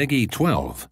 Peggy 12.